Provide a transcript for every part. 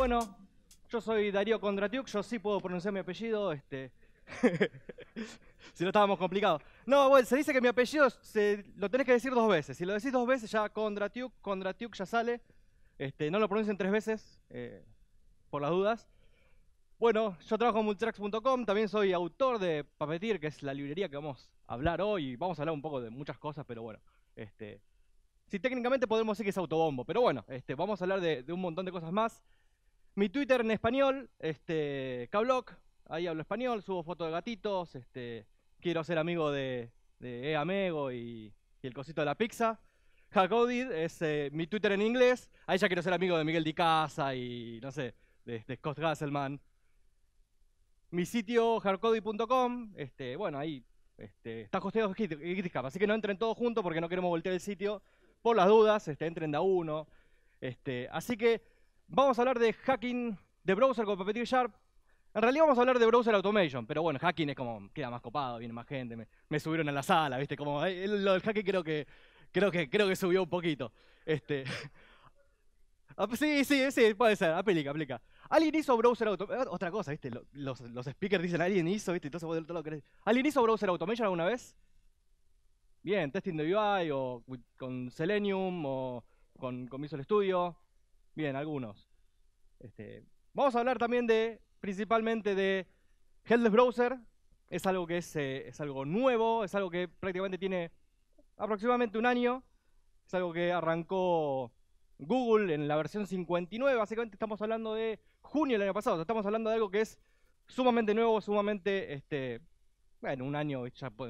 Bueno, yo soy Darío Kondratiuk, yo sí puedo pronunciar mi apellido, este... si no estábamos complicados. No, bueno, se dice que mi apellido se, lo tenés que decir dos veces. Si lo decís dos veces ya Kondratiuk, Kondratiuk ya sale. Este, no lo pronuncien tres veces, eh, por las dudas. Bueno, yo trabajo en multitracks.com, también soy autor de Papetir, que es la librería que vamos a hablar hoy. Vamos a hablar un poco de muchas cosas, pero bueno, este, Sí, técnicamente podemos decir que es autobombo, pero bueno, este, vamos a hablar de, un montón de cosas más. Mi Twitter en español, este, Kblock, ahí hablo español, subo fotos de gatitos, este, quiero ser amigo de, de E-Amego y, el cosito de la pizza. Hackodied es eh, mi Twitter en inglés. Ahí ya quiero ser amigo de Miguel Di Casa y, no sé, de, Scott Gasselman. Mi sitio, hardcoded.com, este, bueno, ahí este, está hosteado GitHub, así que no entren todos juntos porque no queremos voltear el sitio. Por las dudas, este, entren de a uno. Este, así que Vamos a hablar de hacking de browser con Puppeteer Sharp. En realidad vamos a hablar de browser automation, pero bueno, hacking es como, queda más copado, viene más gente, me, subieron a la sala, ¿viste? Como, eh, lo del hacking creo que, creo que, creo que subió un poquito. Este, ah, sí, sí, sí, puede ser, aplica, aplica. Alguien hizo browser automation, eh, otra cosa, ¿viste? Los, speakers dicen, alguien hizo, ¿viste? Entonces vos todo lo lado ¿Alguien hizo browser automation alguna vez? Bien, testing de UI o con Selenium o con, con Visual Studio. Bien, algunos. Este, vamos a hablar también de, principalmente de Headless Browser. Es algo que es, eh, es algo nuevo, es algo que prácticamente tiene aproximadamente un año. Es algo que arrancó Google en la versión 59. Básicamente estamos hablando de junio del año pasado. estamos hablando de algo que es sumamente nuevo, sumamente, este, bueno, un año.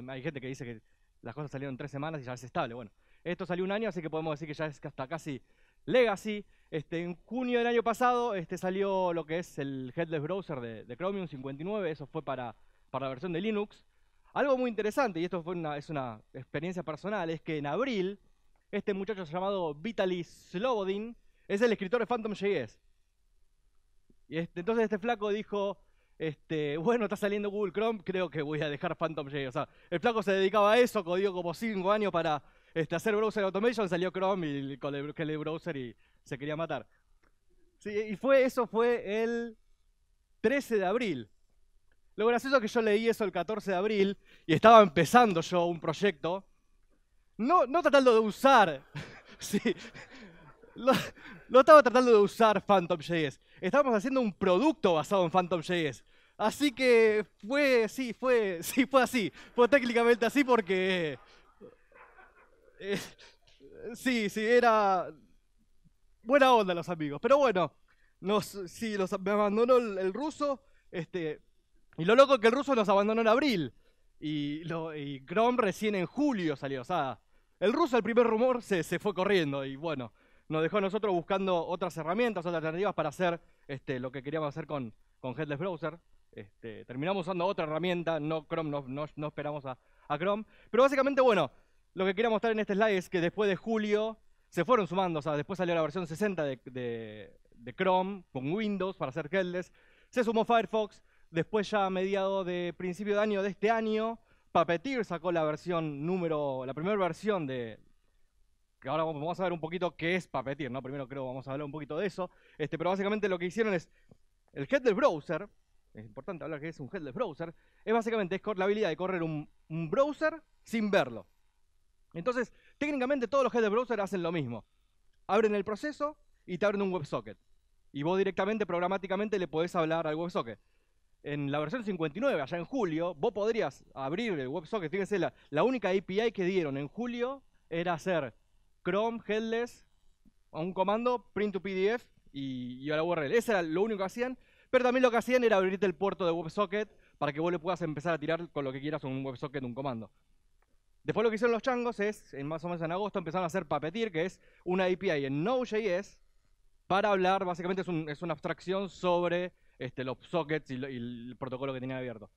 hay gente que dice que las cosas salieron tres semanas y ya es estable. Bueno, esto salió un año, así que podemos decir que ya es hasta casi legacy. Este, en junio del año pasado este, salió lo que es el Headless Browser de, Chromium 59, eso fue para, la versión de Linux. Algo muy interesante, y esto fue una, es una experiencia personal, es que en abril este muchacho llamado Vitaly Slobodin es el escritor de Phantom JS. Y este, entonces este flaco dijo, este, bueno, está saliendo Google Chrome, creo que voy a dejar Phantom JS. O sea, el flaco se dedicaba a eso, codió como cinco años para hacer browser automation, salió Chrome y con el browser y se quería matar. y fue, eso fue el 13 de abril. Lo gracioso es que yo leí eso el 14 de abril y estaba empezando yo un proyecto, no, no tratando de usar, sí, lo, estaba tratando de usar PhantomJS. Estábamos haciendo un producto basado en PhantomJS. Así que fue, sí, fue, sí, fue así. Fue técnicamente así porque... Eh, sí, sí, era buena onda los amigos. Pero bueno, nos, sí, los, me abandonó el, ruso. Este, y lo loco es que el ruso nos abandonó en abril. Y, lo, y Chrome recién en julio salió. O sea, el ruso, el primer rumor, se, fue corriendo. Y bueno, nos dejó a nosotros buscando otras herramientas, otras alternativas para hacer este, lo que queríamos hacer con, con Headless Browser. Este, terminamos usando otra herramienta, no Chrome, no, no, esperamos a, a Chrome. Pero básicamente, bueno, lo que quería mostrar en este slide es que después de julio se fueron sumando. O sea, después salió la versión 60 de, de, Chrome con Windows para hacer headless. Se sumó Firefox. Después ya a mediados de principio de año de este año, Puppeteer sacó la versión número, la primera versión de, que ahora vamos a ver un poquito qué es Puppeteer, ¿no? Primero creo vamos a hablar un poquito de eso, este, pero básicamente lo que hicieron es, el headless browser, es importante hablar que es un headless browser, es básicamente es la habilidad de correr un, un browser sin verlo. Entonces, técnicamente todos los headless de browser hacen lo mismo. Abren el proceso y te abren un WebSocket. Y vos directamente, programáticamente, le podés hablar al WebSocket. En la versión 59, allá en julio, vos podrías abrir el WebSocket. Fíjense, la, única API que dieron en julio era hacer Chrome, Headless, a un comando, print to PDF y, y a la URL. Eso era lo único que hacían. Pero también lo que hacían era abrirte el puerto de WebSocket para que vos le puedas empezar a tirar con lo que quieras un WebSocket, un comando. Después lo que hicieron los changos es, en más o menos en agosto, empezaron a hacer Puppeteer, que es una API en Node.js para hablar, básicamente es, una abstracción sobre este, los sockets y, el protocolo que tenía abierto.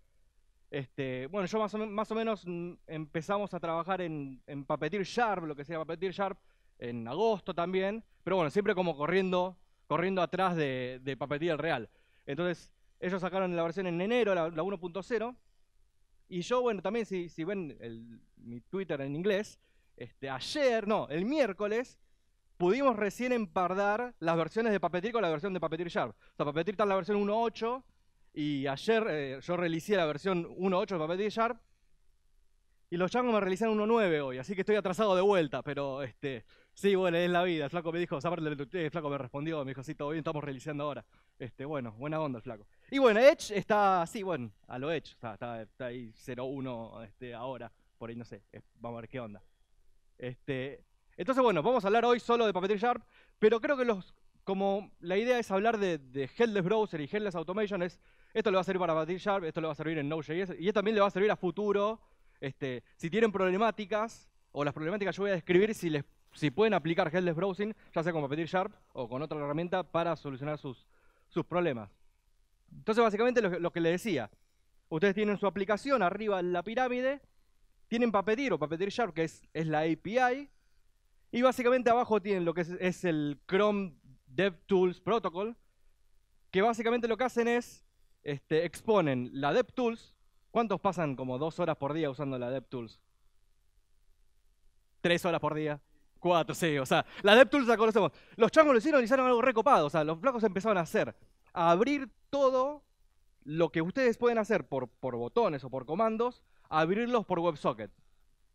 Este, bueno, yo más o, más o, menos mm, empezamos a trabajar en, en Puppeteer Sharp, lo que sea Puppeteer Sharp, en agosto también, pero bueno, siempre como corriendo, corriendo atrás de, de Puppeteer real. Entonces, ellos sacaron la versión en enero, la 1.0, y yo, bueno, también si, si ven mi Twitter en inglés, este, ayer, no, el miércoles, pudimos recién empardar las versiones de Puppeteer con la versión de Puppeteer Sharp. O sea, Puppeteer está en la versión 1.8 y ayer eh, yo realicé la versión 1.8 de Puppeteer Sharp y los changos me realizan 1.9 hoy, así que estoy atrasado de vuelta, pero este, sí, bueno, es la vida. flaco me dijo, el eh, flaco me respondió, me dijo, sí, todo bien, estamos realizando ahora. Este, bueno, buena onda el flaco. Y bueno, Edge está así, bueno, a lo Edge, está, ahí 0.1 este, ahora, por ahí no sé, vamos a ver qué onda. Este, entonces, bueno, vamos a hablar hoy solo de Puppeteer Sharp, pero creo que los, como la idea es hablar de, de Headless Browser y Headless Automation, es, esto le va a servir para Puppeteer Sharp, esto le va a servir en Node.js, y esto también le va a servir a futuro, este, si tienen problemáticas, o las problemáticas yo voy a describir, si, les, si pueden aplicar Headless Browsing, ya sea con Puppeteer Sharp o con otra herramienta, para solucionar sus, sus problemas. Entonces, básicamente lo, que le decía, ustedes tienen su aplicación arriba en la pirámide, tienen pedir o papetir Sharp, que es, es, la API, y básicamente abajo tienen lo que es, el Chrome DevTools Protocol, que básicamente lo que hacen es, este, exponen la DevTools, ¿cuántos pasan como dos horas por día usando la DevTools? Tres horas por día. Cuatro, sí, o sea, la DevTools la conocemos. Los changos lo hicieron y hicieron algo recopado, o sea, los flacos empezaron a hacer abrir todo lo que ustedes pueden hacer por, botones o por comandos, abrirlos por WebSocket.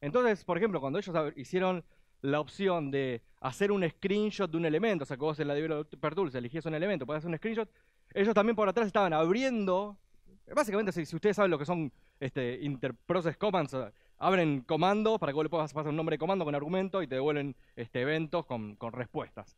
Entonces, por ejemplo, cuando ellos hicieron la opción de hacer un screenshot de un elemento, o sea, que vos en la Developer Tools elegías un elemento, podés hacer un screenshot, ellos también por atrás estaban abriendo, básicamente si, ustedes saben lo que son este, interprocess commands, abren comandos para que vos le puedas pasar un nombre de comando con argumento y te devuelven este, eventos con, respuestas.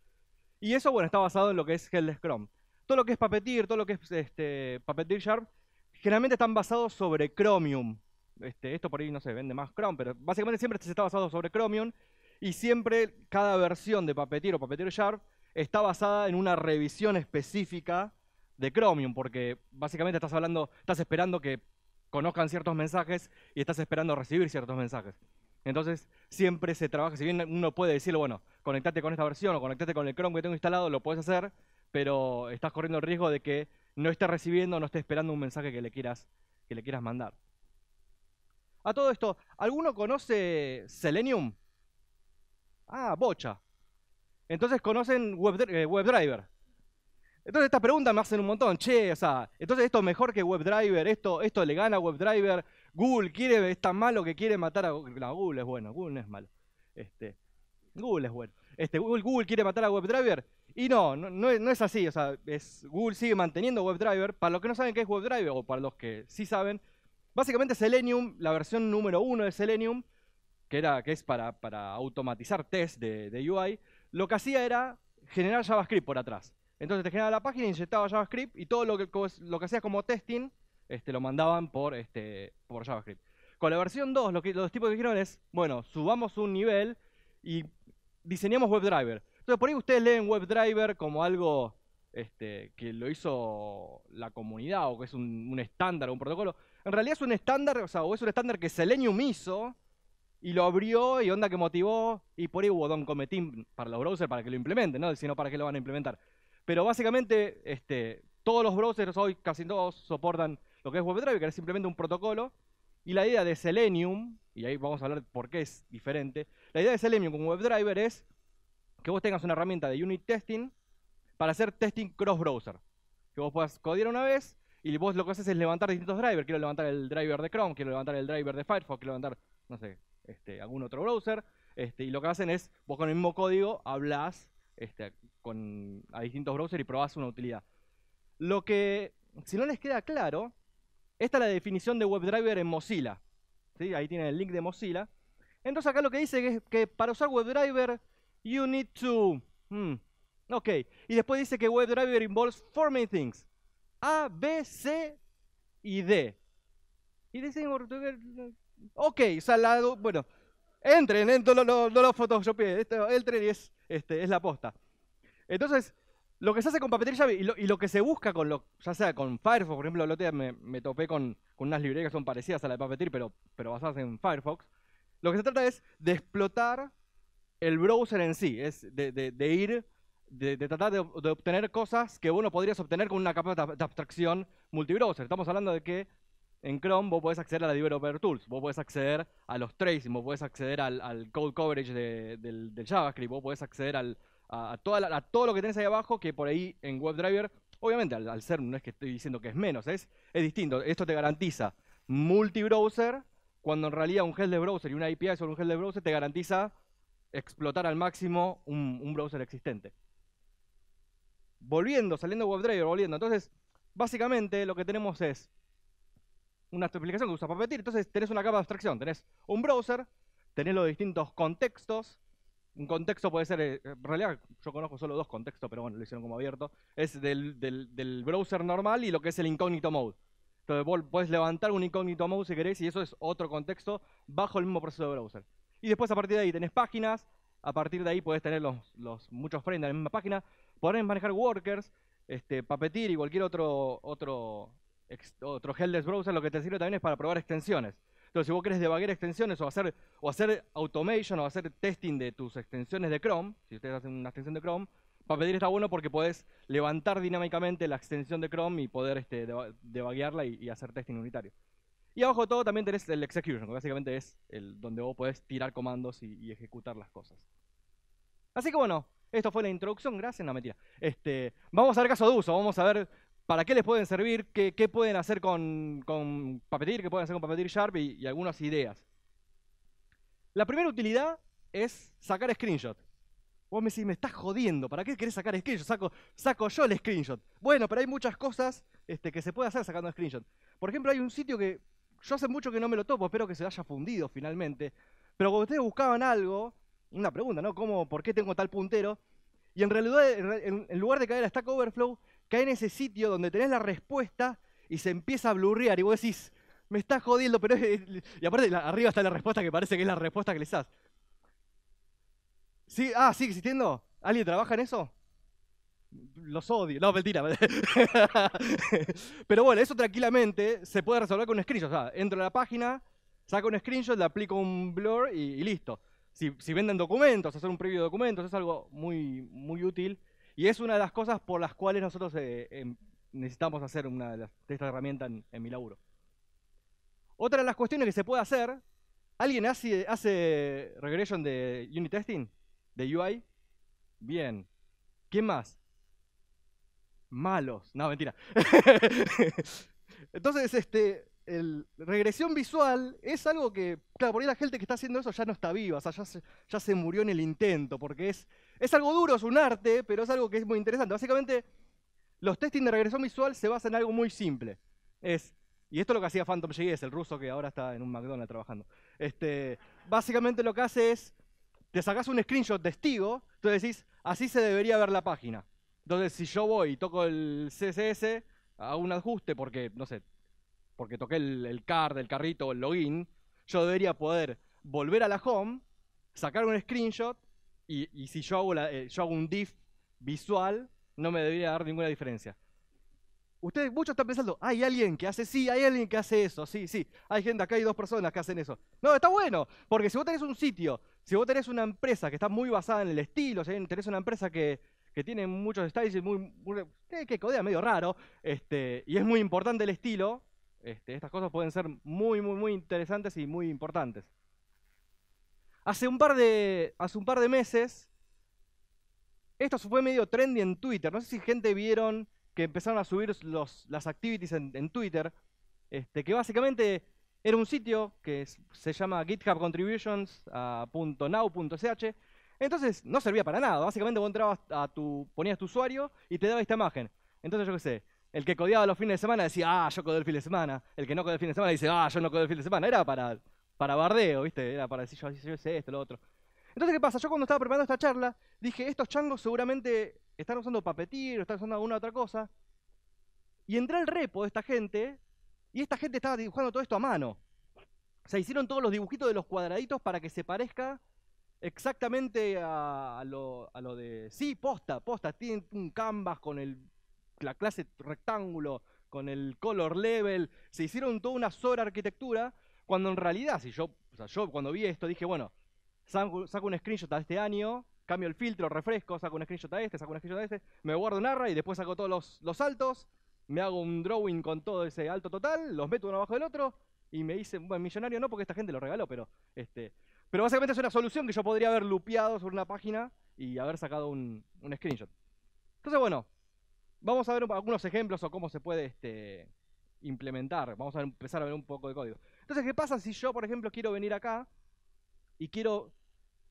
Y eso, bueno, está basado en lo que es el Chrome todo lo que es Puppeteer, todo lo que es este, Puppeteer Sharp, generalmente están basados sobre Chromium. Este, esto por ahí no se vende más Chrome, pero básicamente siempre se está basado sobre Chromium y siempre cada versión de Puppeteer o Puppeteer Sharp está basada en una revisión específica de Chromium, porque básicamente estás hablando, estás esperando que conozcan ciertos mensajes y estás esperando recibir ciertos mensajes. Entonces, siempre se trabaja, si bien uno puede decirlo, bueno, conectate con esta versión o conectate con el Chrome que tengo instalado, lo puedes hacer, pero estás corriendo el riesgo de que no esté recibiendo, no esté esperando un mensaje que le quieras, que le quieras mandar. A todo esto, ¿alguno conoce Selenium? Ah, bocha. Entonces conocen WebDriver. Eh, entonces estas preguntas me hacen un montón. Che, o sea, entonces esto es mejor que WebDriver, esto, esto le gana a WebDriver. Google quiere, es tan malo que quiere matar a Google. No, Google es bueno, Google no es malo. Este, Google es bueno. Este, Google, Google quiere matar a WebDriver. Y no, no, no, es así. O sea, es, Google sigue manteniendo WebDriver. Para los que no saben qué es WebDriver, o para los que sí saben, básicamente Selenium, la versión número uno de Selenium, que, era, que es para, automatizar test de, de UI, lo que hacía era generar JavaScript por atrás. Entonces te generaba la página, inyectaba JavaScript y todo lo que, lo que hacías como testing este, lo mandaban por, este, por JavaScript. Con la versión 2, lo que, los tipos que dijeron es, bueno, subamos un nivel y diseñamos WebDriver por ahí ustedes leen WebDriver como algo este, que lo hizo la comunidad o que es un, estándar o un protocolo. En realidad es un estándar, o sea, es un estándar que Selenium hizo y lo abrió y onda que motivó y por ahí hubo Don Cometín para los browsers para que lo implementen, ¿no? sino ¿para que lo van a implementar? Pero básicamente, este, todos los browsers hoy, casi todos, soportan lo que es WebDriver, que es simplemente un protocolo. Y la idea de Selenium, y ahí vamos a hablar por qué es diferente, la idea de Selenium con WebDriver es que vos tengas una herramienta de unit testing para hacer testing cross-browser. Que vos puedas codiar una vez y vos lo que haces es levantar distintos drivers. Quiero levantar el driver de Chrome, quiero levantar el driver de Firefox, quiero levantar, no sé, este, algún otro browser. Este, y lo que hacen es, vos con el mismo código hablas este, con, a distintos browsers y probás una utilidad. Lo que, si no les queda claro, esta es la definición de WebDriver en Mozilla. ¿sí? Ahí tienen el link de Mozilla. Entonces acá lo que dice es que para usar WebDriver you need to... Hmm, ok. Y después dice que WebDriver involves four main things. A, B, C y D. Y dicen... Ok, o sea, bueno, entren, no, los fotos. lo photoshopeé, entren y es, este, es la posta. Entonces, lo que se hace con Puppeteer y lo, que se busca con lo, ya sea con Firefox, por ejemplo, el otro día me, topé con, unas librerías que son parecidas a la de Puppeteer, pero, pero basadas en Firefox. Lo que se trata es de explotar el browser en sí, es de, ir, de, tratar de, obtener cosas que uno podrías obtener con una capa de abstracción multibrowser. Estamos hablando de que en Chrome vos podés acceder a la Developer Tools, vos podés acceder a los tracing, vos podés acceder al, code coverage del, JavaScript, vos podés acceder a, toda todo lo que tenés ahí abajo que por ahí en WebDriver, obviamente al, ser, no es que estoy diciendo que es menos, es, es distinto. Esto te garantiza multibrowser, cuando en realidad un headless browser y una API sobre un headless browser te garantiza explotar al máximo un, browser existente. Volviendo, saliendo WebDriver, volviendo. Entonces, básicamente lo que tenemos es una aplicación que usa Puppeteer, entonces tenés una capa de abstracción, tenés un browser, tenés los distintos contextos, un contexto puede ser, eh, en realidad yo conozco solo dos contextos, pero bueno, lo hicieron como abierto, es del, browser normal y lo que es el incógnito mode. Entonces vos podés levantar un incógnito mode si querés y eso es otro contexto bajo el mismo proceso de browser. Y después a partir de ahí tenés páginas, a partir de ahí podés tener los, muchos frames en la misma página, podés manejar workers, este, Puppeteer y cualquier otro, otro, otro browser, lo que te sirve también es para probar extensiones. Entonces, si vos querés debuggear extensiones o hacer, o hacer automation o hacer testing de tus extensiones de Chrome, si ustedes hacen una extensión de Chrome, Puppeteer está bueno porque podés levantar dinámicamente la extensión de Chrome y poder este, y hacer testing unitario. Y abajo de todo también tenés el execution, que básicamente es el, donde vos podés tirar comandos y, ejecutar las cosas. Así que bueno, esto fue la introducción, gracias, no mentira. Este, vamos a ver caso de uso, vamos a ver para qué les pueden servir, qué, pueden hacer con, con qué pueden hacer con Papetir Sharp y, algunas ideas. La primera utilidad es sacar screenshot. Vos me decís, me estás jodiendo, ¿para qué querés sacar screenshot? Saco, saco yo el screenshot. Bueno, pero hay muchas cosas este, que se puede hacer sacando screenshot. Por ejemplo, hay un sitio que yo hace mucho que no me lo topo, espero que se haya fundido finalmente. Pero cuando ustedes buscaban algo, una pregunta, ¿no? ¿Cómo, ¿Por qué tengo tal puntero? Y en realidad, en, lugar de caer a Stack Overflow, cae en ese sitio donde tenés la respuesta y se empieza a blurrear y vos decís, me estás jodiendo, pero... Es... Y aparte, arriba está la respuesta que parece que es la respuesta que les das. ¿Sí? Ah, ¿sigue existiendo? ¿Alguien trabaja en eso? los odio. No, mentira. Pero bueno, eso tranquilamente se puede resolver con un screenshot. O sea, entro a la página, saco un screenshot, le aplico un blur y, listo. Si, venden documentos, hacer un preview de documentos, es algo muy, muy útil. Y es una de las cosas por las cuales nosotros eh, em, necesitamos hacer una de, estas herramientas en, mi laburo. Otra de las cuestiones que se puede hacer, ¿alguien hace, hace regression de unit testing? ¿De UI? Bien. ¿Quién más? malos. No, mentira. Entonces, este, el, regresión visual es algo que, claro, por ahí la gente que está haciendo eso ya no está viva, o sea, ya se, ya se murió en el intento, porque es, es algo duro, es un arte, pero es algo que es muy interesante. Básicamente, los testing de regresión visual se basan en algo muy simple. Es, y esto es lo que hacía Phantom es el ruso que ahora está en un McDonald's trabajando. Este, básicamente lo que hace es, te sacas un screenshot testigo, entonces decís, así se debería ver la página. Entonces, si yo voy y toco el CSS, hago un ajuste porque, no sé, porque toqué el, card, el carrito el login, yo debería poder volver a la home, sacar un screenshot y, si yo hago, eh, yo hago un diff visual, no me debería dar ninguna diferencia. Ustedes, muchos están pensando, hay alguien que hace sí, hay alguien que hace eso, sí, sí. Hay gente, acá hay dos personas que hacen eso. No, está bueno, porque si vos tenés un sitio, si vos tenés una empresa que está muy basada en el estilo, si tenés una empresa que, que tiene muchos styles, muy, muy que codea medio raro, este, y es muy importante el estilo. Este, estas cosas pueden ser muy, muy, muy interesantes y muy importantes. Hace un par de, hace un par de meses, esto fue medio trendy en Twitter. No sé si gente vieron que empezaron a subir los, las activities en, Twitter, este, que básicamente era un sitio que se llama githubcontributions.now.ch, entonces no servía para nada. Básicamente vos entrabas a tu, ponías tu usuario y te daba esta imagen. Entonces yo qué sé, el que codeaba los fines de semana decía, ah, yo codeo el fin de semana. El que no codeo el fin de semana dice, ah, yo no codeo el fin de semana. Era para, para bardeo, ¿viste? Era para decir, yo, yo esto, lo otro. Entonces, ¿qué pasa? Yo cuando estaba preparando esta charla, dije, estos changos seguramente están usando papetir o están usando alguna otra cosa. Y entré al repo de esta gente, y esta gente estaba dibujando todo esto a mano. O sea, hicieron todos los dibujitos de los cuadraditos para que se parezca exactamente a lo, de. Sí, posta, posta. Tienen un canvas con el, la clase rectángulo, con el color level. Se hicieron toda una sola arquitectura. Cuando en realidad, si yo, o sea, yo cuando vi esto dije, bueno, saco, un screenshot a este año, cambio el filtro, refresco, saco un screenshot a este, saco un screenshot a este, me guardo un array y después saco todos los, altos, me hago un drawing con todo ese alto total, los meto uno abajo del otro y me hice, bueno, millonario no porque esta gente lo regaló, pero este, pero básicamente es una solución que yo podría haber lupeado sobre una página y haber sacado un, screenshot. Entonces, bueno, vamos a ver algunos ejemplos o cómo se puede este, implementar. Vamos a empezar a ver un poco de código. Entonces, ¿qué pasa si yo, por ejemplo, quiero venir acá y quiero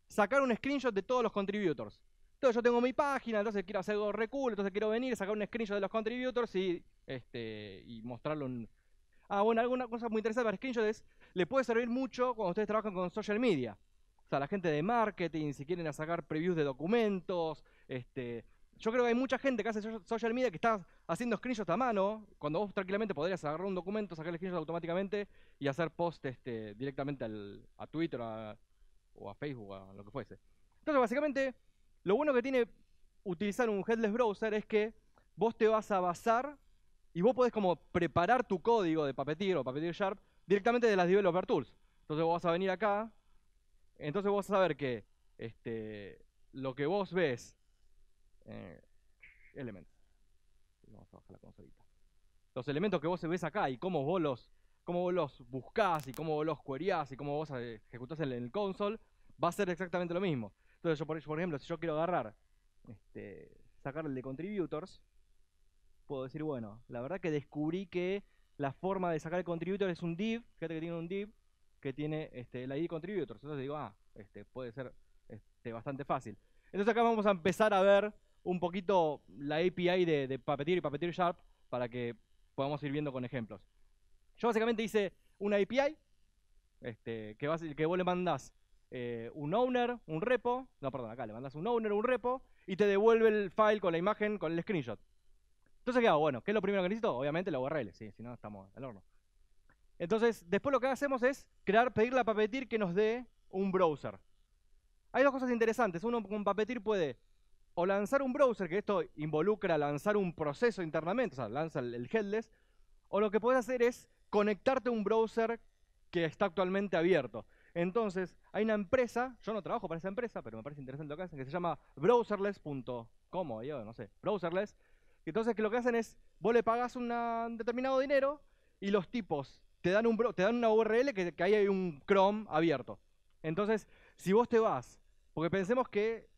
sacar un screenshot de todos los contributors? Entonces yo tengo mi página, entonces quiero hacer algo re entonces quiero venir, sacar un screenshot de los contributors y, este, y mostrarlo en... Ah, bueno, alguna cosa muy interesante para screenshot es le puede servir mucho cuando ustedes trabajan con social media. O sea, la gente de marketing, si quieren sacar previews de documentos, este, yo creo que hay mucha gente que hace social media que está haciendo screenshots a mano, cuando vos tranquilamente podrías agarrar un documento, sacar el automáticamente y hacer post este, directamente al, a Twitter o a Facebook, a lo que fuese. Entonces, básicamente, lo bueno que tiene utilizar un headless browser es que vos te vas a basar y vos podés como preparar tu código de Puppeteer o Puppeteer Sharp directamente de las developer tools. Entonces vos vas a venir acá, entonces vos vas a ver que este, lo que vos ves, eh, elementos, vamos a bajar la consolita, los elementos que vos ves acá y cómo vos los, vos los buscás y cómo vos los querías y cómo vos ejecutás en el console, va a ser exactamente lo mismo. Entonces yo, por, por ejemplo, si yo quiero agarrar, este, sacar el de contributors, puedo decir, bueno, la verdad que descubrí que la forma de sacar el contributor es un div, fíjate que tiene un div que tiene este, el ID contributor, entonces digo, ah, este, puede ser este, bastante fácil. Entonces acá vamos a empezar a ver un poquito la API de, de y Puppeteer Sharp para que podamos ir viendo con ejemplos. Yo básicamente hice una API este, que, que vos le mandás eh, un owner, un repo, no, perdón, acá le mandás un owner, un repo, y te devuelve el file con la imagen, con el screenshot. Entonces, ¿qué Bueno, ¿qué es lo primero que necesito? Obviamente la URL, sí, si no estamos al horno. Entonces, después lo que hacemos es pedirle a Papetir que nos dé un browser. Hay dos cosas interesantes. Uno, con Papetir puede o lanzar un browser, que esto involucra lanzar un proceso internamente, o sea, lanza el headless, o lo que puedes hacer es conectarte a un browser que está actualmente abierto. Entonces, hay una empresa, yo no trabajo para esa empresa, pero me parece interesante lo que hacen, que se llama browserless.com, yo no sé, browserless, entonces, que lo que hacen es, vos le pagás un determinado dinero y los tipos te dan, un, te dan una URL que, ahí hay un Chrome abierto. Entonces, si vos te vas, porque pensemos que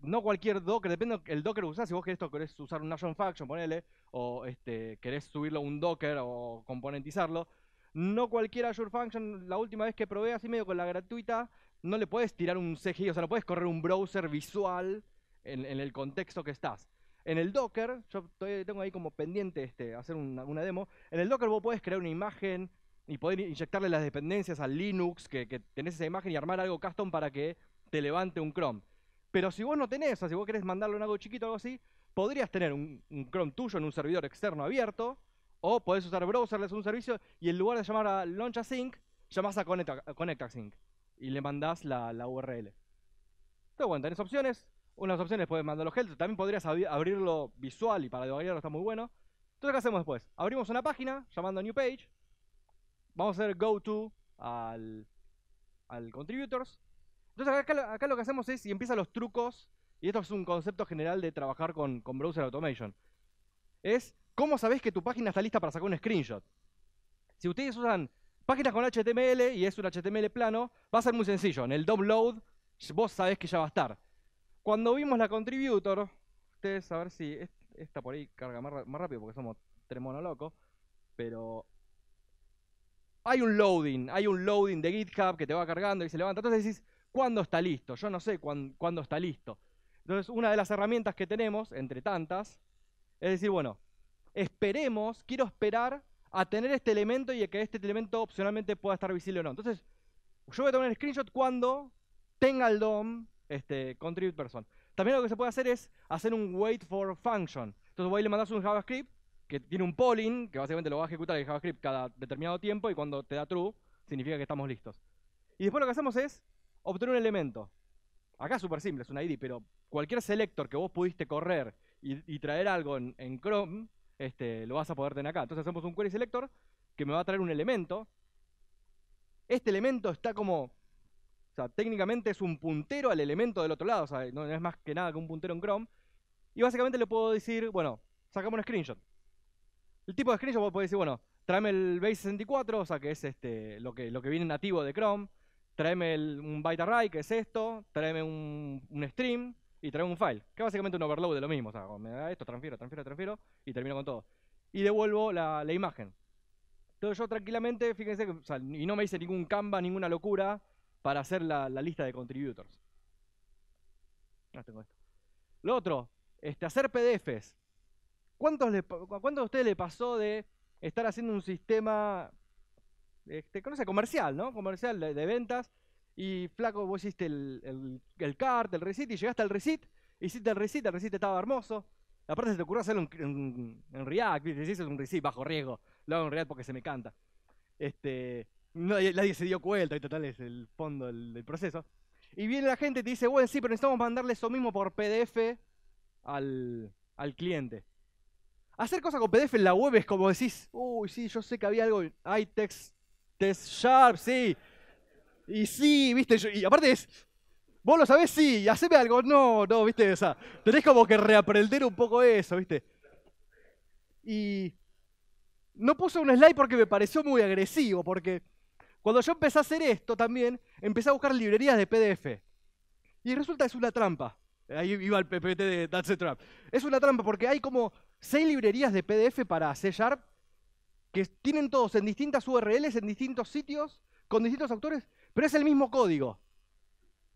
no cualquier Docker, depende del Docker que usás, si vos querés, querés usar un Azure Function, ponele, o este, querés subirlo a un Docker o componentizarlo, no cualquier Azure Function, la última vez que probé así medio con la gratuita, no le puedes tirar un CGI, o sea, no puedes correr un browser visual en, en el contexto que estás. En el Docker, yo tengo ahí como pendiente este, hacer una, demo, en el Docker vos podés crear una imagen y poder inyectarle las dependencias a Linux, que, tenés esa imagen y armar algo custom para que te levante un Chrome. Pero si vos no tenés, o si vos querés mandarlo en algo chiquito o algo así, podrías tener un, Chrome tuyo en un servidor externo abierto, o podés usar browserless un servicio, y en lugar de llamar a launch async, llamás a ConnectAsync y le mandás la, la URL. Pero bueno, tenés opciones, unas opciones puedes mandar los También podrías abrirlo visual y para debugarlo está muy bueno. Entonces, ¿qué hacemos después? Abrimos una página llamando New Page. Vamos a hacer go to al, contributors. Entonces, acá, lo que hacemos es, y empiezan los trucos, y esto es un concepto general de trabajar con, con Browser Automation, es cómo sabés que tu página está lista para sacar un screenshot. Si ustedes usan páginas con HTML y es un HTML plano, va a ser muy sencillo. En el download vos sabés que ya va a estar. Cuando vimos la Contributor, ustedes a ver si esta por ahí carga más, rápido porque somos tres mono locos, pero hay un loading, hay un loading de GitHub que te va cargando y se levanta. Entonces decís, ¿cuándo está listo? Yo no sé cuándo está listo. Entonces, una de las herramientas que tenemos, entre tantas, es decir, bueno, esperemos, quiero esperar a tener este elemento y que este elemento opcionalmente pueda estar visible o no. Entonces, yo voy a tomar un screenshot cuando tenga el DOM, este, contribute person. También lo que se puede hacer es hacer un wait for function. Entonces voy ahí le mandas un JavaScript que tiene un polling, que básicamente lo va a ejecutar el JavaScript cada determinado tiempo y cuando te da true, significa que estamos listos. Y después lo que hacemos es obtener un elemento. Acá es súper simple, es un ID, pero cualquier selector que vos pudiste correr y, traer algo en, Chrome, este, lo vas a poder tener acá. Entonces hacemos un query selector que me va a traer un elemento. Este elemento está como o sea, técnicamente es un puntero al elemento del otro lado, o sea, no, es más que nada que un puntero en Chrome. Y básicamente le puedo decir, bueno, sacamos un screenshot. El tipo de screenshot puede decir, bueno, tráeme el base 64, o sea, que es este, lo, que, lo que viene nativo de Chrome, tráeme el, un byte array, que es esto, tráeme un, stream y tráeme un file, que es básicamente un overload de lo mismo, o sea, me da esto, transfiero, transfiero, transfiero y termino con todo. Y devuelvo la, la imagen. Entonces yo tranquilamente, fíjense, y no me hice ningún Canva, ninguna locura, para hacer la, lista de contributors. No ah, tengo esto. Lo otro, este, hacer PDFs. ¿Cuántos le, ¿Cuánto a usted le pasó de estar haciendo un sistema, este, comercial, ¿no? Comercial de, ventas. Y flaco, vos hiciste el, el, cart, el receipt, y llegaste al receipt, hiciste el receipt, el receipt estaba hermoso. Aparte se te ocurrió hacerlo en, React, hiciste un receipt bajo riesgo, lo hago en React porque se me canta. Este, nadie se dio cuenta y total es el fondo del, proceso. Y viene la gente y te dice, bueno, sí, pero necesitamos mandarle eso mismo por PDF al, al cliente. Hacer cosas con PDF en la web es como decís, uy, sí, yo sé que había algo, hay text, sharp, sí. Y sí, viste, y aparte es, vos lo sabés, sí, y haceme algo, no, no, viste, o sea, tenés como que reaprender un poco eso, viste. Y no puse un slide porque me pareció muy agresivo, porque cuando yo empecé a hacer esto también, empecé a buscar librerías de PDF. Y resulta que es una trampa. Ahí iba el PPT de That's a Trap. Es una trampa porque hay como seis librerías de PDF para C Sharp que tienen todos en distintas URLs, en distintos sitios, con distintos autores, pero es el mismo código.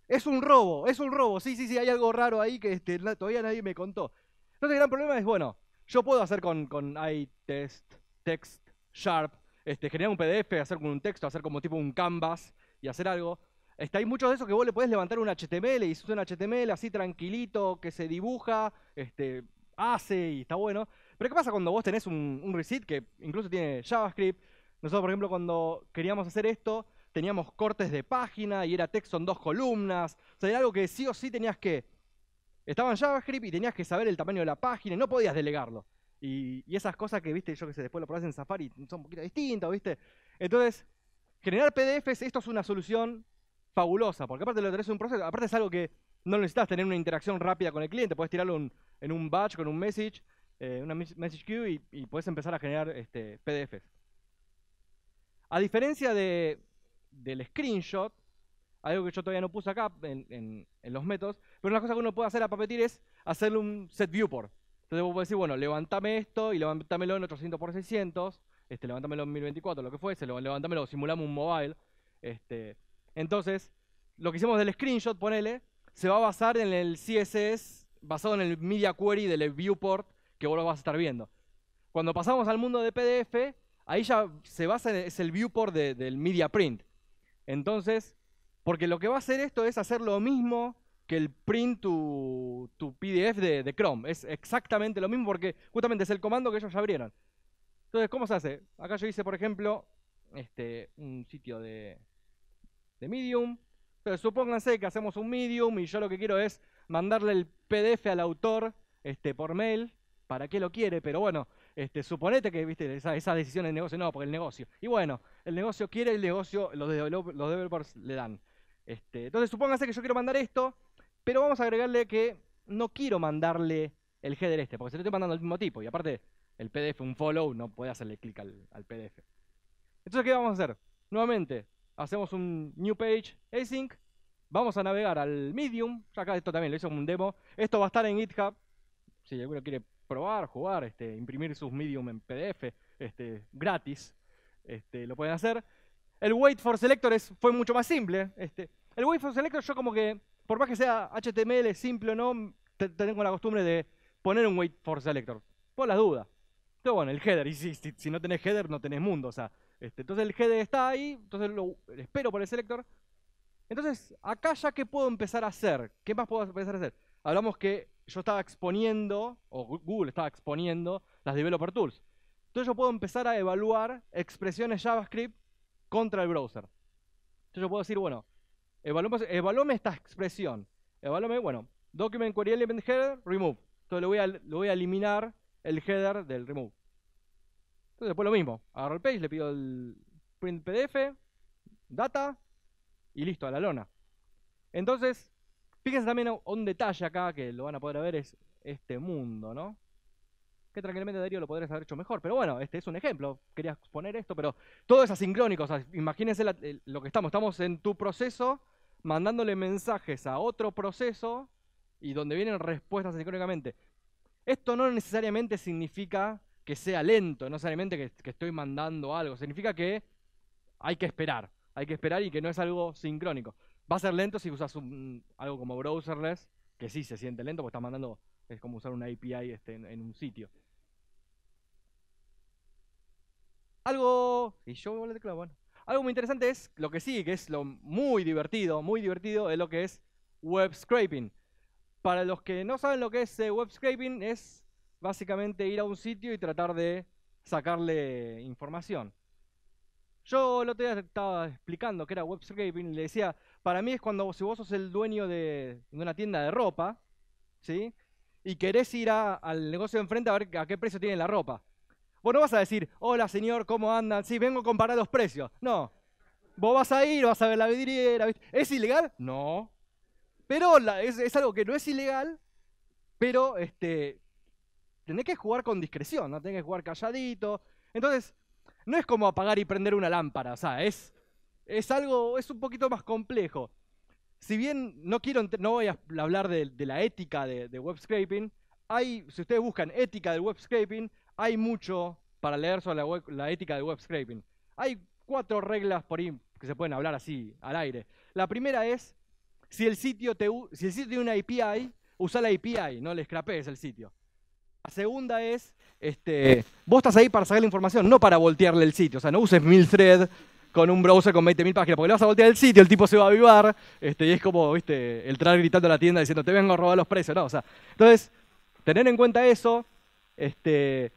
Es un robo, es un robo. Sí, sí, sí, hay algo raro ahí que este, todavía nadie me contó. Entonces el gran problema es, bueno, yo puedo hacer con, con iTest, Text, Sharp, este, generar un PDF, hacer como un texto, hacer como tipo un canvas y hacer algo. Este, hay muchos de esos que vos le podés levantar un HTML y usas un HTML así tranquilito, que se dibuja, este, hace y está bueno. Pero ¿qué pasa cuando vos tenés un, un que incluso tiene JavaScript? Nosotros, por ejemplo, cuando queríamos hacer esto, teníamos cortes de página y era texto en dos columnas. O sea, era algo que sí o sí tenías que... Estaba en JavaScript y tenías que saber el tamaño de la página y no podías delegarlo. Y, esas cosas que, viste, yo que sé, después lo probás en Safari, son un poquito distintas, viste. Entonces, generar PDFs, esto es una solución fabulosa, porque aparte lo tenés un proceso, aparte es algo que no necesitas tener una interacción rápida con el cliente, Puedes tirarlo en un batch, con un message, eh, una message queue y, y podés empezar a generar este, PDFs. A diferencia de, del screenshot, algo que yo todavía no puse acá en, los métodos, pero una cosa que uno puede hacer a Puppeteer es hacerle un set viewport. Entonces vos podés decir, bueno, levántame esto y levántamelo en 800 por 600, este, levántamelo en 1024, lo que fuese, levántamelo, simulamos un mobile. Este. Entonces, lo que hicimos del screenshot, ponele, se va a basar en el CSS basado en el media query del viewport que vos lo vas a estar viendo. Cuando pasamos al mundo de PDF, ahí ya se basa es el viewport del media print. Entonces, porque lo que va a hacer esto es hacer lo mismo que el print tu, PDF de, Chrome. Es exactamente lo mismo porque justamente es el comando que ellos ya abrieron. Entonces, ¿cómo se hace? Acá yo hice, por ejemplo, este, un sitio de, de Medium. Entonces, supónganse que hacemos un Medium y yo lo que quiero es mandarle el PDF al autor este, por mail. ¿Para qué lo quiere? Pero bueno, este, suponete que viste esa, esa decisión del negocio, no, porque el negocio. Y bueno, el negocio quiere, el negocio, los, developers le dan. Este, entonces, supónganse que yo quiero mandar esto pero vamos a agregarle que no quiero mandarle el header este, porque se lo estoy mandando al mismo tipo. Y aparte, el PDF, un follow, no puede hacerle clic al, PDF. Entonces, ¿qué vamos a hacer? Nuevamente, hacemos un new page async. Vamos a navegar al Medium. Ya acá esto también lo hice como un demo. Esto va a estar en GitHub. Si alguno quiere probar, jugar, este, imprimir sus Medium en PDF este, gratis, este, lo pueden hacer. El wait for selector fue mucho más simple. Este, el wait for selector yo como que por más que sea HTML simple o no, tengo la costumbre de poner un wait for selector, por las dudas. Pero bueno, el header, y si, no tenés header, no tenés mundo, o sea, este, entonces el header está ahí, entonces lo espero por el selector. Entonces, acá ya que puedo empezar a hacer, ¿qué más puedo empezar a hacer? Hablamos que yo estaba exponiendo, o Google estaba exponiendo, las developer tools. Entonces yo puedo empezar a evaluar expresiones JavaScript contra el browser. Entonces yo puedo decir, bueno, Evalúame esta expresión. Evalúame, bueno, document query element header, remove. Entonces le voy a, voy a eliminar el header del remove. Entonces después lo mismo. Agarro el page, le pido el print PDF, data y listo, a la lona. Entonces, fíjense también un detalle acá que lo van a poder ver es este mundo, ¿no? que tranquilamente Darío lo podrías haber hecho mejor. Pero bueno, este es un ejemplo. Quería exponer esto, pero todo es asincrónico. O sea, imagínense lo que estamos. Estamos en tu proceso mandándole mensajes a otro proceso y donde vienen respuestas sincrónicamente. Esto no necesariamente significa que sea lento, no necesariamente que, estoy mandando algo, significa que hay que esperar, hay que esperar y que no es algo sincrónico. Va a ser lento si usas algo como browserless, que sí se siente lento porque estás mandando, es como usar una API este, en, un sitio. Algo. Y yo la tecla, bueno. Algo muy interesante es lo que sí, que es lo muy divertido, muy divertido, de lo que es web scraping. Para los que no saben lo que es eh, web scraping, es básicamente ir a un sitio y tratar de sacarle información. Yo el otro día estaba explicando que era web scraping, y le decía, para mí es cuando si vos sos el dueño de, una tienda de ropa, ¿sí? Y querés ir al negocio de enfrente a ver a qué precio tiene la ropa. Vos no vas a decir, hola señor, ¿cómo andan? Sí, vengo a comparar los precios. No. Vos vas a ir, vas a ver la vidriera. ¿Es ilegal? No. Pero la, es, algo que no es ilegal, pero este, tenés que jugar con discreción, no tenés que jugar calladito. Entonces, no es como apagar y prender una lámpara, o sea, es, es algo, es un poquito más complejo. Si bien no quiero, no voy a hablar de, la ética de, de web scraping, hay, si ustedes buscan ética de web scraping, hay mucho para leer sobre la, la ética de web scraping. Hay cuatro reglas por ahí que se pueden hablar así, al aire. La primera es, si el sitio, te, si el sitio tiene una API, usa la API, no le scrapees el sitio. La segunda es, este, vos estás ahí para sacar la información, no para voltearle el sitio. O sea, no uses mil thread con un browser con 20.000 páginas, porque le vas a voltear el sitio, el tipo se va a avivar, este, y es como, viste, el gritando a la tienda diciendo, te vengo a robar los precios, entonces, tener en cuenta eso, este,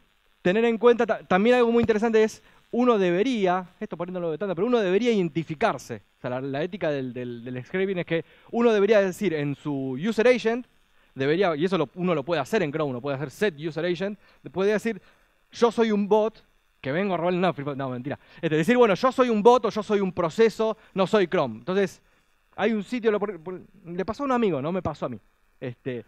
tener en cuenta también algo muy interesante es uno debería, esto poniéndolo de tanta, pero uno debería identificarse. O sea, la, ética del, del, es que uno debería decir en su user agent, debería, y eso uno lo puede hacer en Chrome, uno puede hacer set user agent, puede decir, yo soy un bot que vengo a robar, no, no mentira. Este, decir, bueno, yo soy un bot o yo soy un proceso, no soy Chrome. Entonces, hay un sitio, le pasó a un amigo, no me pasó a mí, este,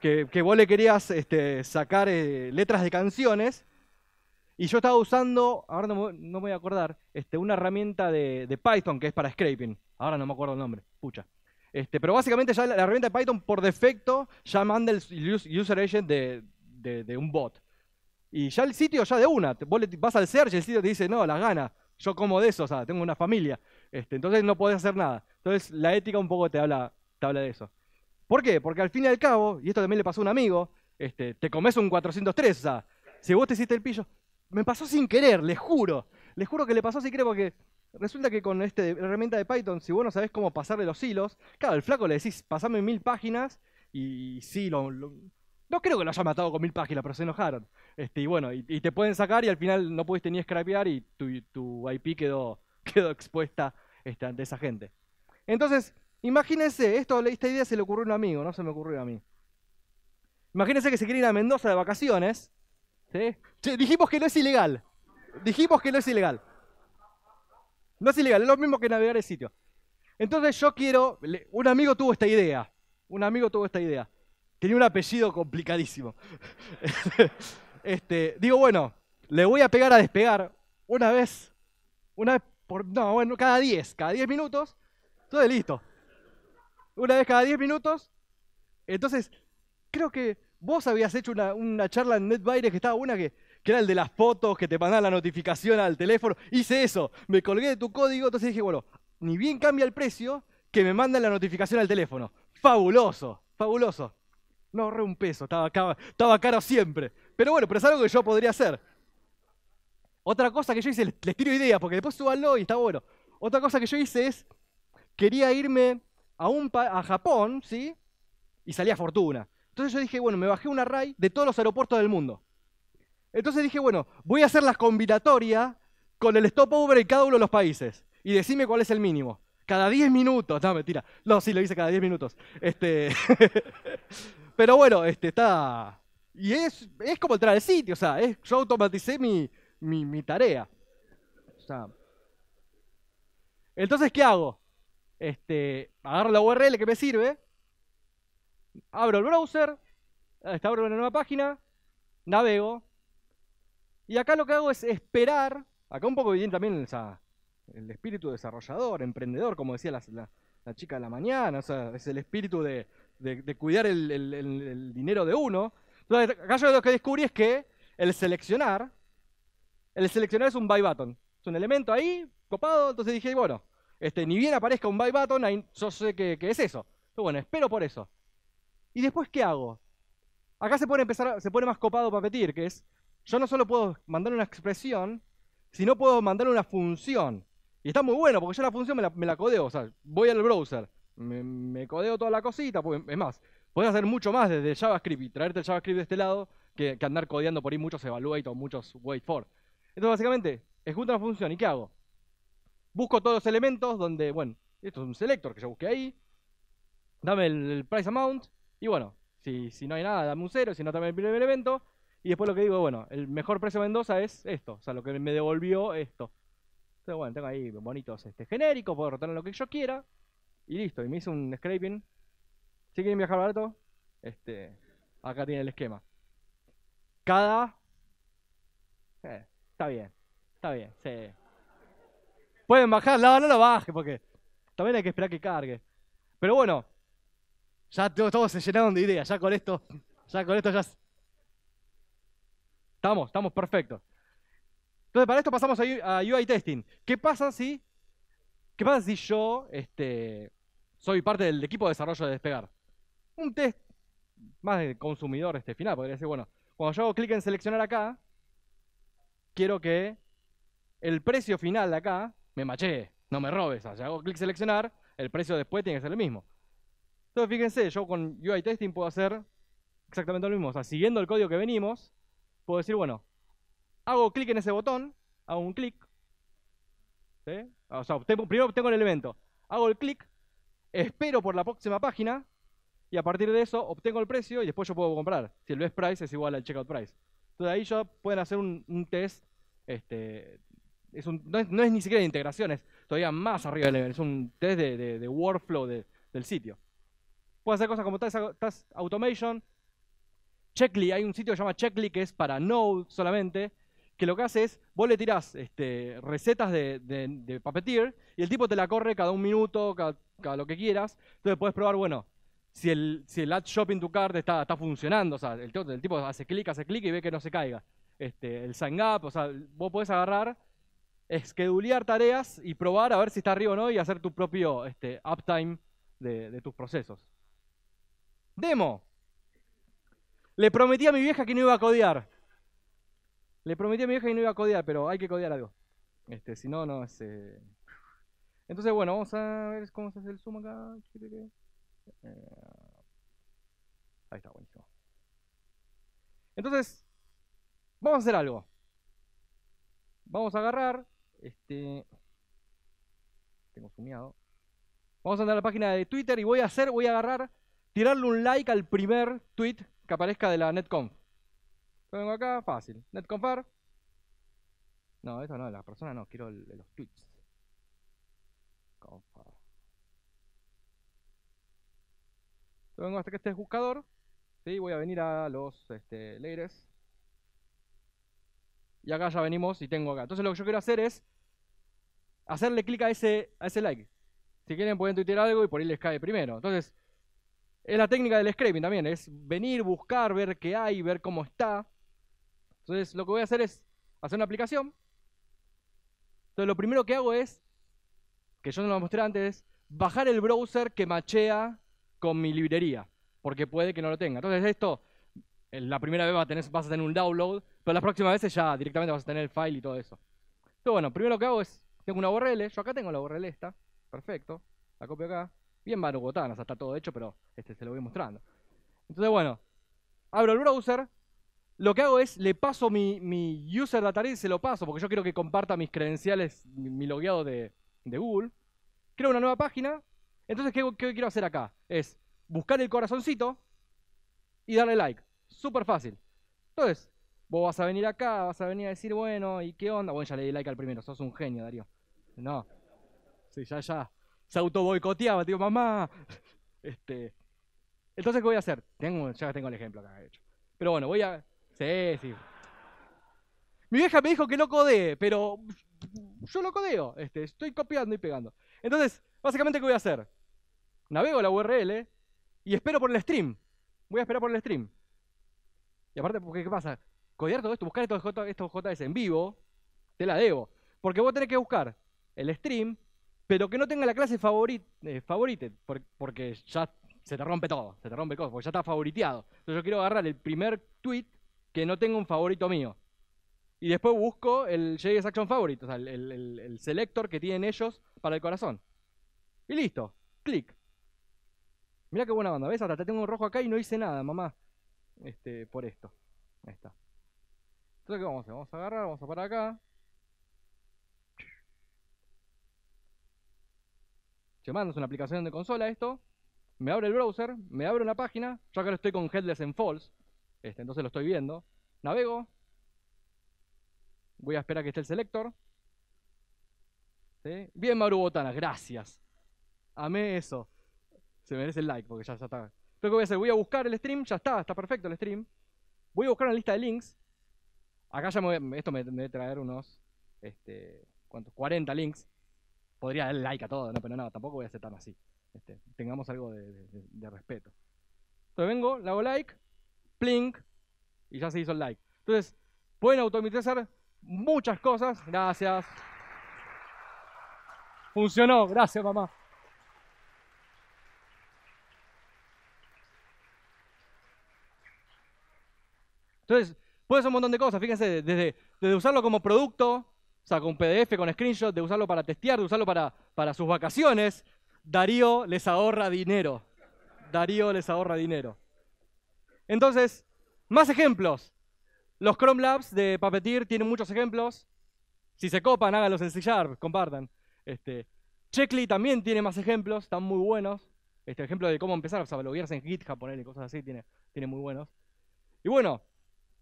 que, que vos le querías este, sacar eh, letras de canciones y yo estaba usando, ahora no, me voy a acordar, este, una herramienta de, Python que es para scraping. Ahora no me acuerdo el nombre, pucha. Este, pero básicamente ya la, herramienta de Python por defecto ya manda el user agent de, un bot. Y ya el sitio ya de una, vos vas al search y el sitio te dice, no, las ganas, yo como de eso, o sea, tengo una familia. Este, entonces no podés hacer nada. Entonces la ética un poco te habla, te de eso. ¿Por qué? Porque al fin y al cabo, y esto también le pasó a un amigo, este, te comes un 403, o sea, si vos te hiciste el pillo, me pasó sin querer, les juro. Les juro que le pasó sin querer porque resulta que con esta herramienta de Python, si vos no sabés cómo pasarle los hilos, claro, el flaco le decís, pasame mil páginas y sí, lo, no creo que lo haya matado con mil páginas, pero se enojaron. Este, y bueno, y, te pueden sacar y al final no pudiste ni scrapear y tu, tu IP quedó, quedó expuesta este, ante esa gente. Entonces, imagínense, esto, esta idea se le ocurrió a un amigo, no se me ocurrió a mí. Imagínense que se quiere ir a Mendoza de vacaciones ¿Sí? dijimos que no es ilegal. Dijimos que no es ilegal. No es ilegal, es lo mismo que navegar el sitio. Entonces yo quiero, un amigo tuvo esta idea, un amigo tuvo esta idea. Tenía un apellido complicadísimo. este, digo, bueno, le voy a pegar a despegar una vez, una vez por, no, bueno, cada 10, cada 10 minutos. todo listo. Una vez cada 10 minutos. Entonces, creo que Vos habías hecho una, charla en NetBaires que estaba buena, que, era el de las fotos, que te mandan la notificación al teléfono. Hice eso, me colgué de tu código, entonces dije, bueno, ni bien cambia el precio, que me mandan la notificación al teléfono. Fabuloso, fabuloso. No ahorré un peso, estaba, estaba caro siempre. Pero bueno, pero es algo que yo podría hacer. Otra cosa que yo hice, les tiro ideas, porque después subanlo y está bueno. Otra cosa que yo hice es, quería irme a, un a Japón, ¿sí? Y salía fortuna. Entonces yo dije, bueno, me bajé un array de todos los aeropuertos del mundo. Entonces dije, bueno, voy a hacer la combinatoria con el stopover en cada uno de los países. Y decime cuál es el mínimo. Cada 10 minutos. No, mentira. No, sí, lo hice cada 10 minutos. Este... Pero bueno, este, está... Y es, es como entrar al sitio, o sea, es, yo automaticé mi, mi, tarea. O Entonces, ¿qué hago? Este, agarro la URL que me sirve abro el browser, abro una nueva página, navego, y acá lo que hago es esperar, acá un poco bien también el espíritu desarrollador, emprendedor, como decía la, chica de la mañana, es el espíritu de, cuidar el, dinero de uno. Entonces, acá yo lo que descubrí es que el seleccionar, el seleccionar es un buy button, es un elemento ahí, copado, entonces dije, bueno, este, ni bien aparezca un buy button, yo sé que, es eso. bueno, espero por eso. ¿Y después qué hago? Acá se pone, empezar, se pone más copado para pedir que es, yo no solo puedo mandar una expresión, sino puedo mandar una función. Y está muy bueno, porque yo la función me la, codeo, o sea, voy al browser, me, codeo toda la cosita, pues, es más, puedes hacer mucho más desde JavaScript y traerte el JavaScript de este lado que, andar codeando por ahí muchos evaluate o muchos wait for. Entonces, básicamente, ejecuto una función, ¿y qué hago? Busco todos los elementos donde, bueno, esto es un selector que yo busqué ahí, dame el price amount, y bueno, si, si no hay nada, dame un cero, si no también el primer evento. Y después lo que digo, bueno, el mejor precio de Mendoza es esto, o sea, lo que me devolvió esto. Entonces, bueno, tengo ahí bonitos este, genérico puedo rotar lo que yo quiera. Y listo, y me hice un scraping. Si quieren viajar barato, este, acá tiene el esquema. Cada... Eh, está bien, está bien, sí. Pueden bajar, no, no lo baje porque también hay que esperar que cargue. Pero bueno, ya todos se llenaron de ideas, ya con esto, ya con esto ya... Estamos, estamos perfectos. Entonces, para esto pasamos a UI testing. ¿Qué pasa si, qué pasa si yo este, soy parte del equipo de desarrollo de Despegar? Un test más de consumidor este final, podría decir, bueno, cuando yo hago clic en seleccionar acá, quiero que el precio final de acá me machee, no me robes. O hago clic seleccionar, el precio después tiene que ser el mismo. Entonces, fíjense, yo con UI testing puedo hacer exactamente lo mismo. O sea, siguiendo el código que venimos, puedo decir, bueno, hago clic en ese botón, hago un clic. ¿sí? O sea, primero obtengo el elemento. Hago el clic, espero por la próxima página, y a partir de eso obtengo el precio y después yo puedo comprar. Si el best price es igual al checkout price. Entonces ahí ya pueden hacer un, test. Este, es un, no, es, ni siquiera de integraciones, todavía más arriba del nivel. Es un test de, workflow del sitio. Puedes hacer cosas como Task, Automation. Checkly, hay un sitio que se llama Checkly que es para Node solamente, que lo que hace es, vos le tirás este, recetas de, de, Puppeteer y el tipo te la corre cada un minuto, cada, lo que quieras. Entonces puedes probar, bueno, si el, si el Ad Shopping to cart está, está funcionando, o sea, el, tipo hace clic, hace clic y ve que no se caiga. Este, el sign up, o sea, vos podés agarrar, esquedulear tareas y probar a ver si está arriba o no y hacer tu propio este, uptime de, de tus procesos. Demo. Le prometí a mi vieja que no iba a codear. Le prometí a mi vieja que no iba a codear, pero hay que codear algo. Este, si no, no es. Entonces, bueno, vamos a ver cómo se hace el zoom acá. Eh, ahí está, buenísimo. Entonces, vamos a hacer algo. Vamos a agarrar. Este. Tengo sumiado. Vamos a andar a la página de Twitter y voy a hacer, voy a agarrar tirarle un like al primer tweet que aparezca de la netconf. Yo vengo acá, fácil. Netconfar. No, esto no, la persona no, quiero los tweets. Confar. vengo hasta que este es buscador. ¿sí? Voy a venir a los este, layers. Y acá ya venimos y tengo acá. Entonces lo que yo quiero hacer es hacerle clic a ese, a ese like. Si quieren pueden tuitear algo y por ahí les cae primero. Entonces, es la técnica del scraping también, es venir, buscar, ver qué hay, ver cómo está. Entonces lo que voy a hacer es hacer una aplicación. Entonces lo primero que hago es, que yo no lo mostré antes, bajar el browser que machea con mi librería, porque puede que no lo tenga. Entonces esto, la primera vez vas a tener, vas a un download, pero las próximas veces ya directamente vas a tener el file y todo eso. Entonces bueno, primero lo que hago es, tengo una URL, yo acá tengo la URL esta, perfecto, la copio acá, Bien barugotanas, o está todo hecho, pero este se lo voy mostrando. Entonces, bueno, abro el browser. Lo que hago es, le paso mi, user data y se lo paso, porque yo quiero que comparta mis credenciales, mi, logueado de, Google. Creo una nueva página. Entonces, ¿qué, ¿qué quiero hacer acá? Es buscar el corazoncito y darle like. Súper fácil. Entonces, vos vas a venir acá, vas a venir a decir, bueno, ¿y qué onda? Bueno, ya le di like al primero, sos un genio, Darío. No. Sí, ya, ya se auto boicoteaba, digo, mamá. Este, entonces, ¿qué voy a hacer? Tengo, ya tengo el ejemplo acá, de hecho. Pero bueno, voy a... Sí, sí. Mi vieja me dijo que no codee, pero yo no codeo. Este, estoy copiando y pegando. Entonces, básicamente, ¿qué voy a hacer? Navego la URL y espero por el stream. Voy a esperar por el stream. Y aparte, ¿qué pasa? Codear todo esto, buscar estos, JS en vivo, te la debo. Porque vos tenés que buscar el stream pero que no tenga la clase favorita, eh, favorite, porque ya se te rompe todo, se te rompe cosas, porque ya está favoriteado. Entonces yo quiero agarrar el primer tweet que no tenga un favorito mío. Y después busco el JS Action Favorite, o sea, el, selector que tienen ellos para el corazón. Y listo, clic. Mira qué buena banda, ¿ves? Hasta te tengo un rojo acá y no hice nada, mamá. Este, por esto. Ahí está. Entonces, ¿qué vamos a hacer? Vamos a agarrar, vamos a parar acá. se es una aplicación de consola esto, me abre el browser, me abre una página, yo acá estoy con Headless en False, este, entonces lo estoy viendo, navego, voy a esperar a que esté el selector, Bien, Maru Botana, gracias. Amé eso. Se merece el like porque ya, está. Entonces, voy a hacer? Voy a buscar el stream, ya está, está perfecto el stream. Voy a buscar una lista de links. Acá ya me voy esto me, debe traer unos, este, ¿cuántos? 40 links podría darle like a todo, no, pero no, tampoco voy a ser así. Este, tengamos algo de, respeto. Entonces vengo, le hago like, plink, y ya se hizo el like. Entonces, pueden automatizar muchas cosas. Gracias. Funcionó, gracias mamá. Entonces, puede ser un montón de cosas, fíjense, desde usarlo como producto, sea, un PDF con screenshot de usarlo para testear, de usarlo para, sus vacaciones. Darío les ahorra dinero. Darío les ahorra dinero. Entonces, más ejemplos. Los Chrome Labs de Puppeteer tienen muchos ejemplos. Si se copan, háganlos en C compartan. Este, Checkly también tiene más ejemplos, están muy buenos. Este ejemplo de cómo empezar, o sea, lo en GitHub, ponerle cosas así, tiene, tiene muy buenos. Y bueno,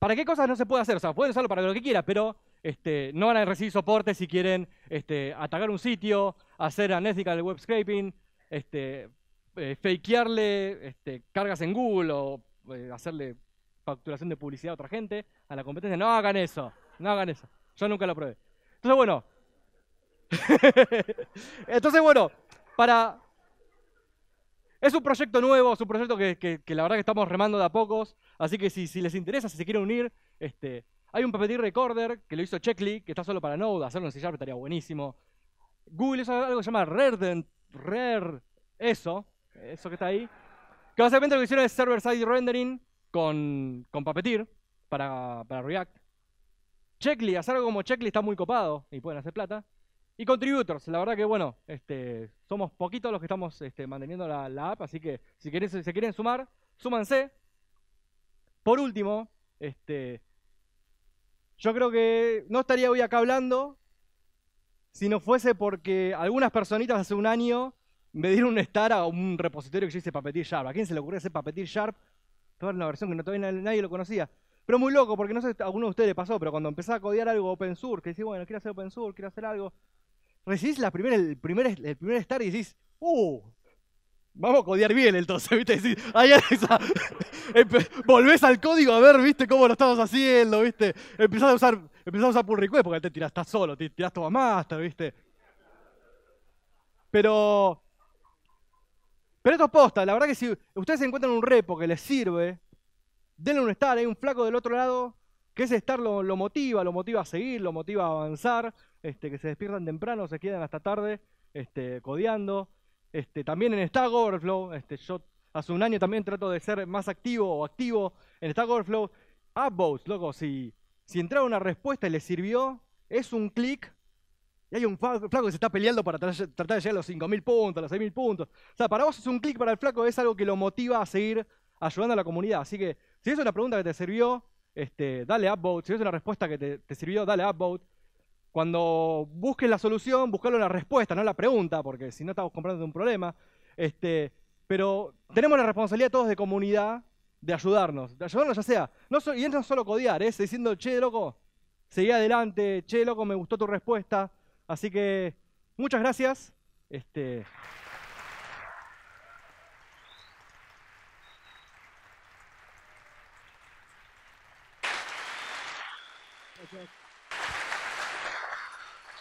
¿para qué cosas no se puede hacer? O sea, pueden usarlo para lo que quiera, pero este, no van a recibir soporte si quieren este, atacar un sitio, hacer del web scraping, este, eh, fakearle este, cargas en Google o eh, hacerle facturación de publicidad a otra gente, a la competencia. No hagan eso, no hagan eso. Yo nunca lo probé. Entonces, bueno. Entonces, bueno, para... Es un proyecto nuevo, es un proyecto que, la verdad que estamos remando de a pocos, así que si, les interesa, si se quieren unir, este, hay un Puppeteer Recorder que lo hizo Checkly, que está solo para Node, hacerlo en C estaría buenísimo. Google hizo algo que se llama Rare, eso, eso que está ahí. Que básicamente lo que hicieron es server-side rendering con, con Puppeteer para, para React. Checkly, hacer algo como Checkly está muy copado y pueden hacer plata. Y contributors, la verdad que bueno, este, somos poquitos los que estamos este, manteniendo la, la, app, así que si, si se quieren sumar, súmanse. Por último, este, yo creo que no estaría hoy acá hablando si no fuese porque algunas personitas hace un año me dieron un star a un repositorio que yo hice Papetir Sharp. ¿A quién se le ocurrió hacer Papetir Sharp? Toda una versión que no, todavía nadie lo conocía. Pero muy loco, porque no sé, a alguno de ustedes le pasó, pero cuando empezaba a codear algo open source, que decís, bueno, quiero hacer open source, quiero hacer algo, recibís la primera, el, primer, el primer star y decís, ¡uh! Vamos a codear bien entonces, ¿viste? Volvés al código a ver, ¿viste? Cómo lo estamos haciendo, ¿viste? Empezás a usar, empezás a usar pull request porque te tirás, estás solo, te tirás todo master, ¿viste? Pero... Pero esto es posta, la verdad que si ustedes encuentran un repo que les sirve, denle un star, hay ¿eh? un flaco del otro lado que ese estar lo, motiva, lo motiva a seguir, lo motiva a avanzar, este, que se despiertan temprano, se quedan hasta tarde este, codeando. Este, también en Stack Overflow, este, yo hace un año también trato de ser más activo o activo en Stack Overflow. Upvotes, loco, si, si entraba una respuesta y le sirvió, es un clic y hay un flaco que se está peleando para tratar de llegar a los 5.000 puntos, a los 6.000 puntos. O sea, para vos es un clic, para el flaco es algo que lo motiva a seguir ayudando a la comunidad. Así que si es una pregunta que te sirvió, este, dale upvote. Si es una respuesta que te, te sirvió, dale upvote. Cuando busques la solución, buscalo la respuesta, no la pregunta, porque si no estamos comprando un problema. Este, pero tenemos la responsabilidad todos de comunidad de ayudarnos, de ayudarnos ya sea, no y es no solo codiar, es ¿eh? diciendo, che, loco, seguí adelante, che, loco, me gustó tu respuesta, así que muchas gracias. Este,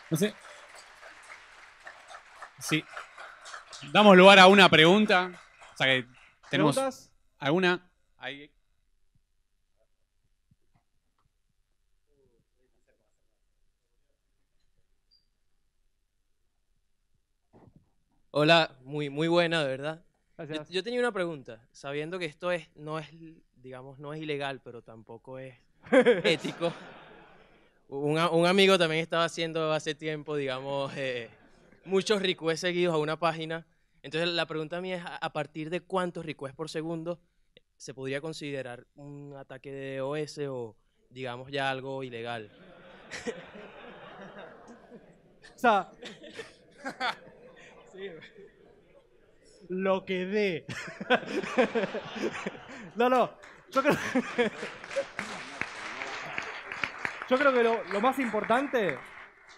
No sé. Sí. Damos lugar a una pregunta. O tenemos ¿Preguntas? alguna. Hola, muy, muy buena, de verdad. Yo, yo, tenía una pregunta, sabiendo que esto es, no es, digamos, no es ilegal, pero tampoco es ético. Un, amigo también estaba haciendo hace tiempo, digamos, eh, muchos requests seguidos a una página. Entonces la pregunta mía es, ¿a partir de cuántos requests por segundo se podría considerar un ataque de OS o digamos ya algo ilegal? o sea, sí. lo que dé. no, no, yo creo que lo, más importante,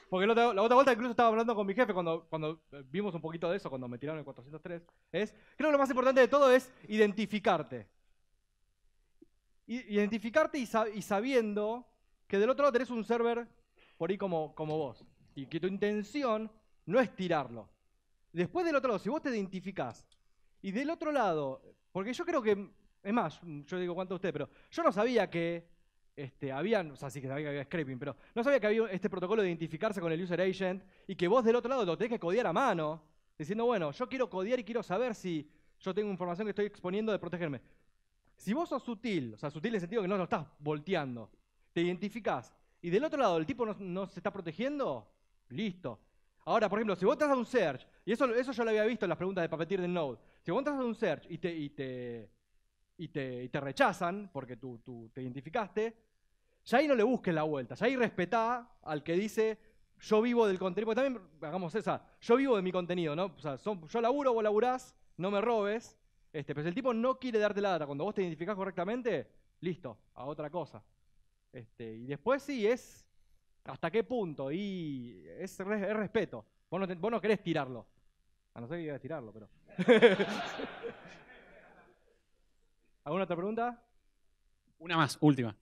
porque la otra, vuelta incluso estaba hablando con mi jefe cuando, eh, vimos un poquito de eso, cuando me tiraron el 403, es, creo que lo más importante de todo es identificarte. Identificarte y, y sabiendo que del otro lado tenés un server por ahí como, vos. Y que tu intención no es tirarlo. Después del otro lado, si vos te identificás, y del otro lado, porque yo creo que, es más, yo digo cuánto a usted, pero yo no sabía que este, habían. o sea, sí que sabía que había scraping, pero no sabía que había este protocolo de identificarse con el user agent y que vos del otro lado lo tenés que codear a mano, diciendo, bueno, yo quiero codear y quiero saber si yo tengo información que estoy exponiendo de protegerme. Si vos sos sutil, o sea, sutil en el sentido que no lo estás volteando, te identificás y del otro lado el tipo no, se está protegiendo, listo. Ahora, por ejemplo, si vos estás a un search, y eso, eso yo lo había visto en las preguntas de Papetir del Node, si vos entras a un search y te, y te, y te, rechazan porque tú, tú te identificaste, ya ahí no le busques la vuelta, ya ahí respetá al que dice, yo vivo del contenido, porque también, hagamos esa, yo vivo de mi contenido, ¿no? O sea, yo laburo, vos laburás, no me robes, este, pero el tipo no quiere darte la data, cuando vos te identificás correctamente, listo, a otra cosa. Este, y después sí, es hasta qué punto, y es, respeto. Vos no, querés tirarlo. A no ser que quieras tirarlo, pero... ¿Alguna otra pregunta? Una más, última.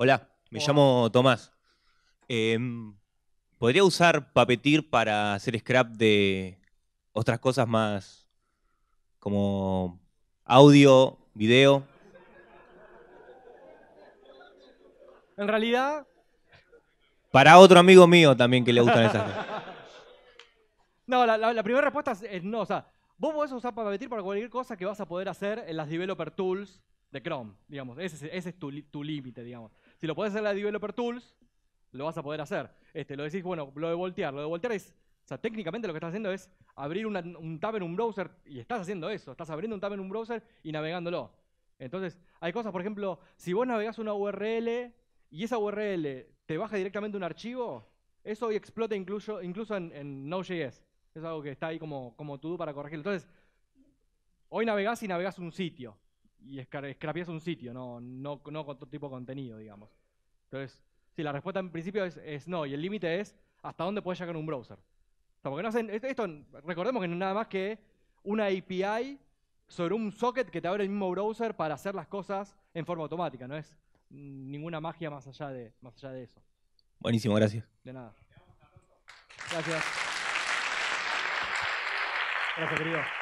Hola, me llamo Tomás. Em, ¿Podría usar Papetir para hacer scrap de otras cosas más como audio, video? En realidad... Para otro amigo mío también que le gustan esas cosas. No, la, primera respuesta es eh, no. O sea, vos podés usar Papetir para cualquier cosa que vas a poder hacer en las Developer Tools de Chrome, digamos. Ese, es tu, límite, digamos. Si lo puedes hacer en la Developer Tools, lo vas a poder hacer. Este, lo decís, bueno, lo de voltear. Lo de voltear es, o sea, técnicamente lo que estás haciendo es abrir un tab en un browser y estás haciendo eso. Estás abriendo un tab en un browser y navegándolo. Entonces, hay cosas, por ejemplo, si vos navegás una URL y esa URL te baja directamente un archivo, eso hoy explota incluso, incluso en, Node.js. Es algo que está ahí como, como to para corregirlo. Entonces, hoy navegás y navegás un sitio y es un sitio, no, no, no con otro tipo de contenido, digamos. Entonces, sí, la respuesta en principio es, no, y el límite es hasta dónde puedes llegar un browser. porque esto, recordemos que no es nada más que una API sobre un socket que te abre el mismo browser para hacer las cosas en forma automática, no es ninguna magia más allá de, más allá de eso. Buenísimo, gracias. De nada. Gracias. Gracias, querido.